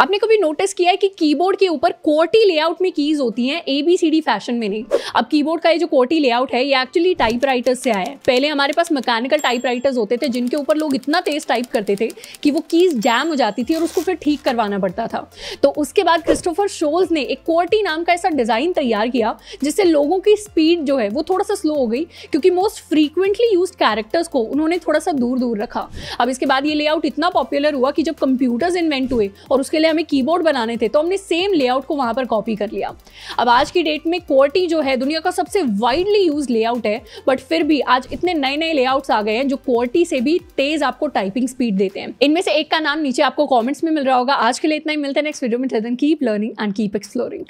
आपने कभी नोटिस किया है कि कीबोर्ड के ऊपर कोटी लेआउट में कीज होती हैं A B C D fashion में नहीं अब कीबोर्ड का ये जो कोटी लेआउट है ये एक्चुअली टाइपराइटर्स से आया है पहले हमारे पास मैकेनिकल टाइपराइटर्स होते थे जिनके ऊपर लोग इतना तेज टाइप करते थे कि वो कीज जैम हो जाती थी और उसको फिर ठीक करवाना पड़ता था तो उसके बाद क्रिस्टोफर शोल्स ने एक कोटी नाम का ऐसा डिज़ाइन तैयार किया जिससे लोगों की स्पीड जो है वो थोड़ा सा स्लो हो गई क्योंकि मोस्ट फ्रीक्वेंटली यूज कैरेक्टर्स को उन्होंने थोड़ा सा दूर दूर रखा अब इसके बाद ये लेआउट इतना पॉपुलर हुआ कि जब कंप्यूटर्स इन्वेंट हुए और उसके पहले हमें कीबोर्ड बनाने थे तो हमने सेम लेआउट को वहाँ पर कॉपी कर लिया अब आज की डेट में क्वार्टी जो है दुनिया का सबसे वाइडली यूज लेआउट है बट फिर भी आज इतने नए नए लेआउट्स आ गए हैं जो क्वार्टी से भी तेज आपको टाइपिंग स्पीड देते हैं इनमें से एक का नाम नीचे आपको कॉमेंट्स में मिल रहा होगा आज के लिए इतना ही मिलता है नेक्स्ट वीडियो में keep learning and keep exploring